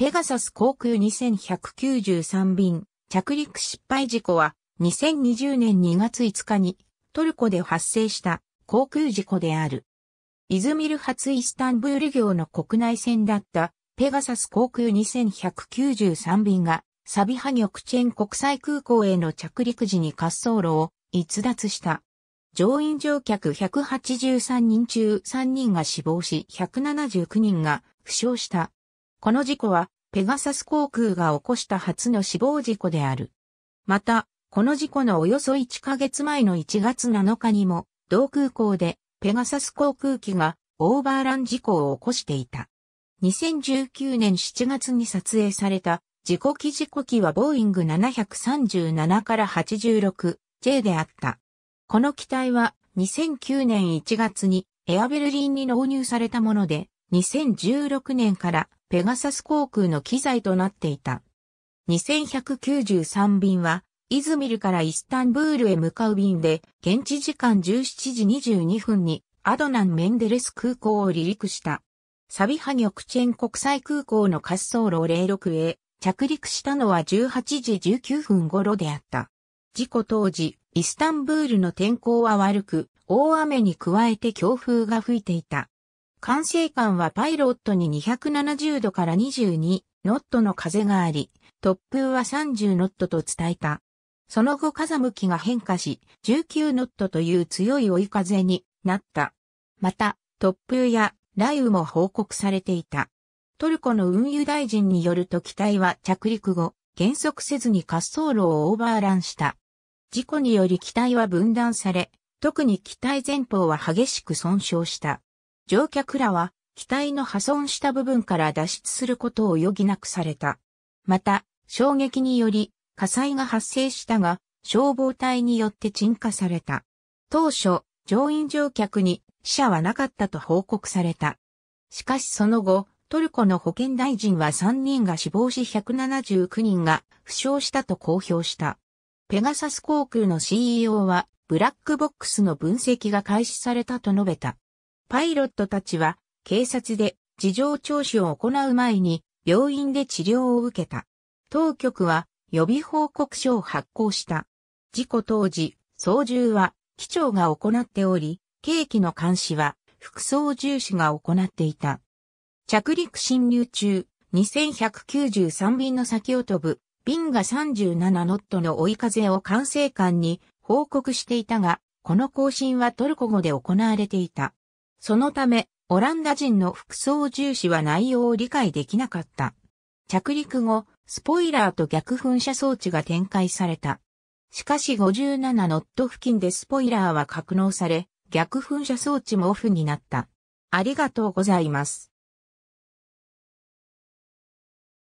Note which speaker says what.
Speaker 1: ペガサス航空2193便着陸失敗事故は2020年2月5日にトルコで発生した航空事故である。イズミル発イスタンブール業の国内線だったペガサス航空2193便がサビハニョクチェン国際空港への着陸時に滑走路を逸脱した。乗員乗客183人中3人が死亡し179人が負傷した。この事故は、ペガサス航空が起こした初の死亡事故である。また、この事故のおよそ1ヶ月前の1月7日にも、同空港で、ペガサス航空機がオーバーラン事故を起こしていた。2019年7月に撮影された事故機事故機はボーイング737から 86J であった。この機体は2009年1月にエアベルリンに納入されたもので、2016年からペガサス航空の機材となっていた。2193便は、イズミルからイスタンブールへ向かう便で、現地時間17時22分にアドナン・メンデレス空港を離陸した。サビハニョクチェン国際空港の滑走路06へ着陸したのは18時19分頃であった。事故当時、イスタンブールの天候は悪く、大雨に加えて強風が吹いていた。管制官はパイロットに270度から22ノットの風があり、突風は30ノットと伝えた。その後風向きが変化し、19ノットという強い追い風になった。また、突風や雷雨も報告されていた。トルコの運輸大臣によると機体は着陸後、減速せずに滑走路をオーバーランした。事故により機体は分断され、特に機体前方は激しく損傷した。乗客らは、機体の破損した部分から脱出することを余儀なくされた。また、衝撃により、火災が発生したが、消防隊によって鎮火された。当初、乗員乗客に死者はなかったと報告された。しかしその後、トルコの保健大臣は3人が死亡し179人が負傷したと公表した。ペガサス航空の CEO は、ブラックボックスの分析が開始されたと述べた。パイロットたちは警察で事情聴取を行う前に病院で治療を受けた。当局は予備報告書を発行した。事故当時、操縦は機長が行っており、計器の監視は副操縦士が行っていた。着陸侵入中、2193便の先を飛ぶ、便が37ノットの追い風を管制官に報告していたが、この更新はトルコ語で行われていた。そのため、オランダ人の服装重視は内容を理解できなかった。着陸後、スポイラーと逆噴射装置が展開された。しかし57ノット付近でスポイラーは格納され、逆噴射装置もオフになった。ありがとうございます。